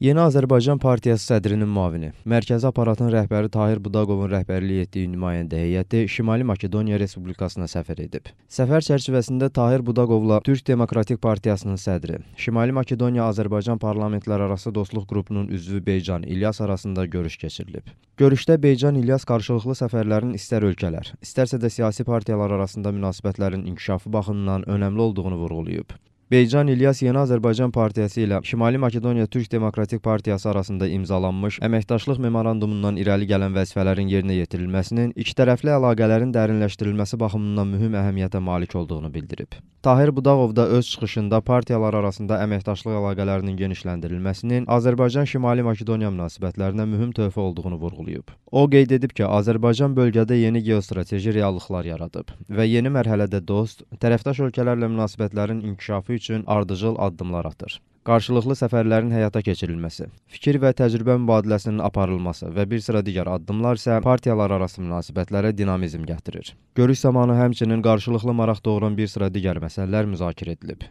Yeni Azərbaycan Partiyası sədrinin müavini, mərkəzi aparatın rəhbəri Tahir Budaqovun rəhbərliyi etdiyi nümayəndə heyəti Şimali Makedoniya Respublikasına səfər edib. Səfər çərçivəsində Tahir Budaqovla Türk Demokratik Partiyasının sədri, Şimali Makedoniya Azərbaycan Parlamentlərarası Dostluq qrupunun üzvü Beycan İlyas arasında görüş keçirilib. Görüşdə Beycan İlyas qarşılıqlı səfərlərin istər ölkələr, istərsə də siyasi partiyalar arasında münasibətlərin inkişafı baxımından önəmli olduğunu vurğulayıb. Beycan İlyas Yeni Azərbaycan Partiyası ilə Şimali Makedoniya Türk Demokratik Partiyası arasında imzalanmış əməkdaşlıq memorandumundan irəli gələn vəzifələrin yerinə yetirilməsinin ikitərəfli əlaqələrin dərinləşdirilməsi baxımından mühüm əhəmiyyətə malik olduğunu bildirib. Tahir Budağov da öz çıxışında partiyalar arasında əməkdaşlıq əlaqələrinin genişləndirilməsinin Azərbaycan-Şimali Makedoniya münasibətlərinə mühüm töhfə olduğunu vurğulayıb. O qeyd edib ki, Azərbaycan bölgədə yeni geostrateji reallıqlar yaradıb və yeni mərhələdə dost, tərəfdaş ölkələrlə münasibətlərin inkişafı üçün ardıcıl addımlar atır. Qarşılıqlı səfərlərin həyata keçirilməsi, fikir və təcrübə mübadiləsinin aparılması və bir sıra digər addımlar isə partiyalar arası münasibətlərə dinamizm gətirir. Görüş zamanı həmçinin qarşılıqlı maraq doğuran bir sıra digər məsələlər müzakirə edilib.